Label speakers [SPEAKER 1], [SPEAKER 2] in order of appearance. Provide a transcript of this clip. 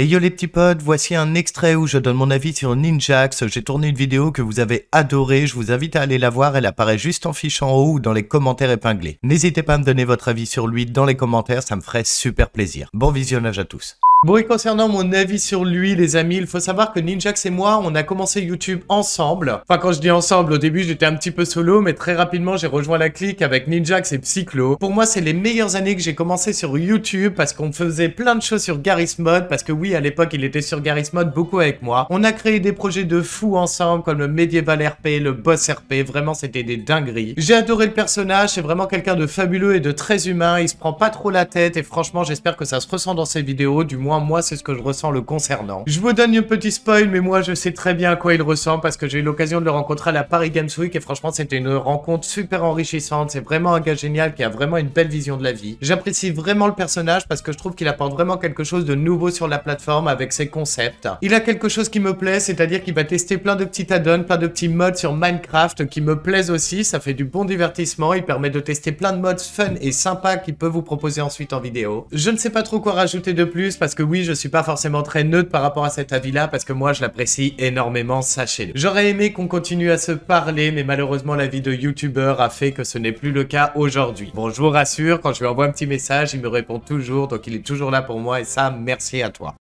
[SPEAKER 1] Et yo les petits potes, voici un extrait où je donne mon avis sur Ninjax. J'ai tourné une vidéo que vous avez adorée, je vous invite à aller la voir, elle apparaît juste en fiche en haut ou dans les commentaires épinglés. N'hésitez pas à me donner votre avis sur lui dans les commentaires, ça me ferait super plaisir. Bon visionnage à tous. Bon, et concernant mon avis sur lui, les amis, il faut savoir que Ninjax et moi, on a commencé YouTube ensemble. Enfin, quand je dis ensemble, au début, j'étais un petit peu solo, mais très rapidement, j'ai rejoint la clique avec Ninjax et Psychlo. Pour moi, c'est les meilleures années que j'ai commencé sur YouTube parce qu'on faisait plein de choses sur Garry's Mod, parce que oui, à l'époque, il était sur Garry's Mod beaucoup avec moi. On a créé des projets de fous ensemble, comme le Medieval RP, le Boss RP, vraiment, c'était des dingueries. J'ai adoré le personnage, c'est vraiment quelqu'un de fabuleux et de très humain, il se prend pas trop la tête, et franchement, j'espère que ça se ressent dans ses vidéos, du moins moi c'est ce que je ressens le concernant. Je vous donne un petit spoil, mais moi je sais très bien à quoi il ressent parce que j'ai eu l'occasion de le rencontrer à la Paris Games Week et franchement c'était une rencontre super enrichissante. C'est vraiment un gars génial qui a vraiment une belle vision de la vie. J'apprécie vraiment le personnage parce que je trouve qu'il apporte vraiment quelque chose de nouveau sur la plateforme avec ses concepts. Il a quelque chose qui me plaît, c'est-à-dire qu'il va tester plein de petits add-ons, plein de petits mods sur Minecraft qui me plaisent aussi. Ça fait du bon divertissement. Il permet de tester plein de mods fun et sympa qu'il peut vous proposer ensuite en vidéo. Je ne sais pas trop quoi rajouter de plus parce que que oui, je suis pas forcément très neutre par rapport à cet avis-là, parce que moi, je l'apprécie énormément, sachez-le. J'aurais aimé qu'on continue à se parler, mais malheureusement, la vie de youtubeur a fait que ce n'est plus le cas aujourd'hui. Bon, je vous rassure, quand je lui envoie un petit message, il me répond toujours, donc il est toujours là pour moi, et ça, merci à toi.